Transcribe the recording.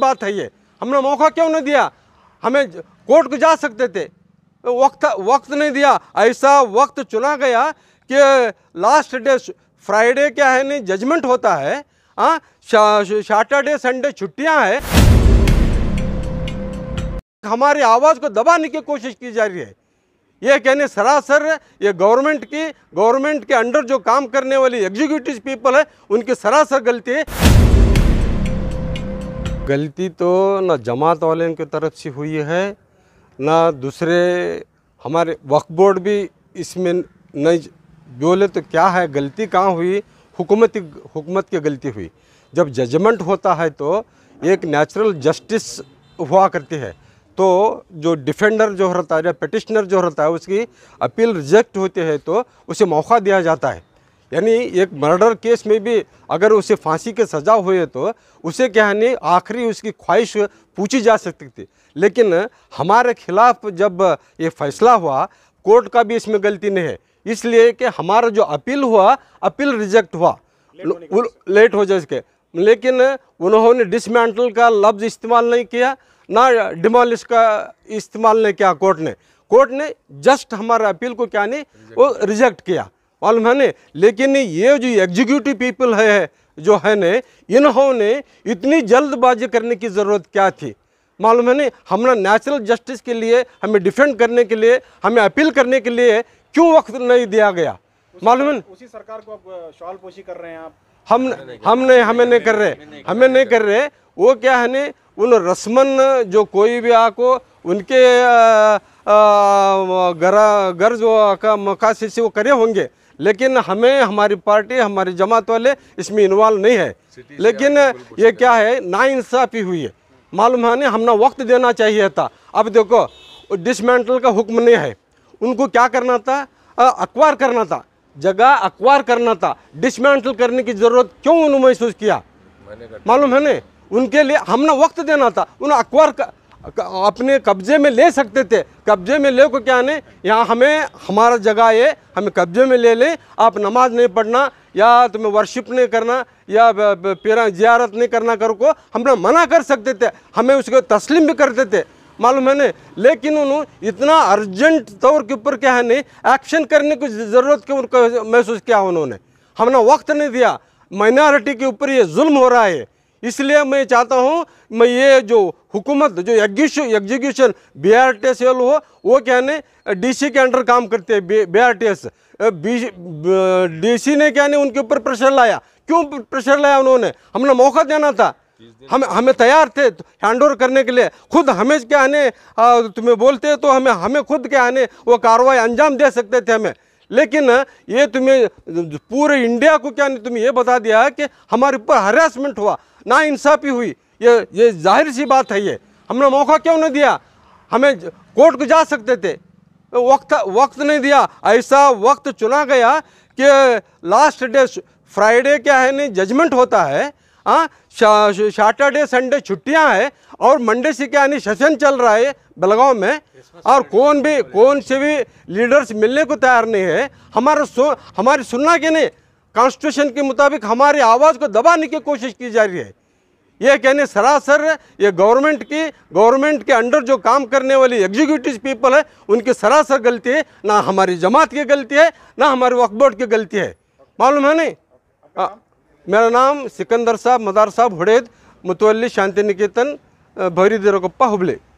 बात है ये हमने मौका क्यों नहीं दिया हमें कोर्ट को जा सकते थे वक्त वक्त नहीं दिया ऐसा वक्त चुना गया कि लास्ट डे फ्राइडे क्या है नहीं जजमेंट होता है हाँ सैटरडे संडे छुट्टियां हैं हमारी आवाज़ को दबाने की कोशिश की जा रही है ये कहने सरासर ये गवर्नमेंट की गवर्नमेंट के अंडर जो काम करने वाली एग्जीक्यूटिव पीपल है उनकी सरासर गलती है गलती तो ना जमात वाले की तरफ से हुई है ना दूसरे हमारे वक्फ बोर्ड भी इसमें नहीं बोले तो क्या है गलती कहाँ हुई हुकूमत हुकूमत की गलती हुई जब जजमेंट होता है तो एक नेचुरल जस्टिस हुआ करती है तो जो डिफेंडर जो रहता है या पटिशनर जो रहता है उसकी अपील रिजेक्ट होती है तो उसे मौका दिया जाता है यानी एक मर्डर केस में भी अगर उसे फांसी की सज़ा हुई तो उसे क्या है आखिरी उसकी ख्वाहिश पूछी जा सकती थी लेकिन हमारे खिलाफ जब ये फैसला हुआ कोर्ट का भी इसमें गलती नहीं है इसलिए कि हमारा जो अपील हुआ अपील रिजेक्ट हुआ लेट हो जाए लेकिन उन्होंने डिसमेंटल का लफ्ज़ इस्तेमाल नहीं किया ना डिमोलिश का इस्तेमाल नहीं किया कोर्ट ने कोर्ट ने जस्ट हमारे अपील को क्या नहीं वो रिजेक्ट किया मालूम है ने लेकिन ये जो एग्जीक्यूटिव पीपल है जो है ने इन्होंने इतनी जल्दबाजी करने की ज़रूरत क्या थी मालूम है ने हमने नेचुरल जस्टिस के लिए हमें डिफेंड करने के लिए हमें अपील करने के लिए क्यों वक्त नहीं दिया गया मालूम है उसी सरकार को अब शॉल पोशी कर रहे हैं आप हम हमने हमें नहीं कर रहे हमें नहीं कर रहे वो क्या है ने उन रस्मन जो कोई भी आको उनके गर्ज का मकासी से वो करे होंगे लेकिन हमें हमारी पार्टी हमारी जमात वाले इसमें इन्वॉल्व नहीं है लेकिन तो ये क्या है नाइंसाफ़ी हुई है मालूम है नहीं हमने वक्त देना चाहिए था अब देखो डिसमेंटल का हुक्म नहीं है उनको क्या करना था अखबार करना था जगह अखबार करना था डिसमेंटल करने की ज़रूरत क्यों उन्होंने महसूस किया मालूम है नहीं उनके लिए हमने वक्त देना था उन्हें अखबार अपने कब्जे में ले सकते थे कब्जे में ले को क्या ने यहाँ हमें हमारा जगह है हमें कब्जे में ले लें आप नमाज नहीं पढ़ना या तुम्हें वर्शिप नहीं करना या पेरा जियारत नहीं करना करो को हमने मना कर सकते थे हमें उसको तस्लीम भी करते थे मालूम है नहीं लेकिन उन्होंने इतना अर्जेंट तौर के ऊपर क्या है नहीं एक्शन करने की ज़रूरत क्यों महसूस किया उन्होंने हमने वक्त नहीं दिया माइनॉरिटी के ऊपर ये जुल्म हो रहा है इसलिए मैं चाहता हूँ मैं ये जो हुकूमत जो execution B R T S L हो वो क्या नहीं डी सी के अंडर काम करते हैं B R T S D C ने क्या नहीं उनके ऊपर प्रेशर लाया क्यों प्रेशर लाया उन्होंने हमने मौका देना था हम हमें तैयार थे हैंड तो ओवर करने के लिए खुद हमें क्या आने तुम्हें बोलते तो हमें हमें खुद क्या आने वो कार्रवाई अंजाम दे सकते थे हमें लेकिन ये तुम्हें पूरे इंडिया को क्या नहीं तुम्हें ये बता दिया कि हमारे ऊपर हरासमेंट हुआ ना इंसाफी हुई ये ये जाहिर सी बात है ये हमने मौका क्यों नहीं दिया हमें कोर्ट को जा सकते थे वक्त वक्त नहीं दिया ऐसा वक्त चुना गया कि लास्ट डे फ्राइडे क्या है नहीं जजमेंट होता है हाँ सैटरडे संडे छुट्टियां हैं और मंडे से क्या नहीं सेशन चल रहा है बेलगांव में और कौन भी कौन से भी लीडर्स मिलने को तैयार नहीं है हमारा सु, हमारी सुनना के नहीं कॉन्स्टिट्यूशन के मुताबिक हमारी आवाज़ को दबाने की कोशिश की जा रही है यह कहने सरासर ये गवर्नमेंट की गवर्नमेंट के अंडर जो काम करने वाली एग्जीक्यूटिव पीपल है उनकी सरासर गलती है ना हमारी जमात की गलती है ना हमारे वक्फ बोर्ड की गलती है मालूम है नहीं आ, हाँ। मेरा नाम सिकंदर साहब मदार साहब हुड़ैद मुतवली शांति निकेतन भैरी देरोगप्पा हुबले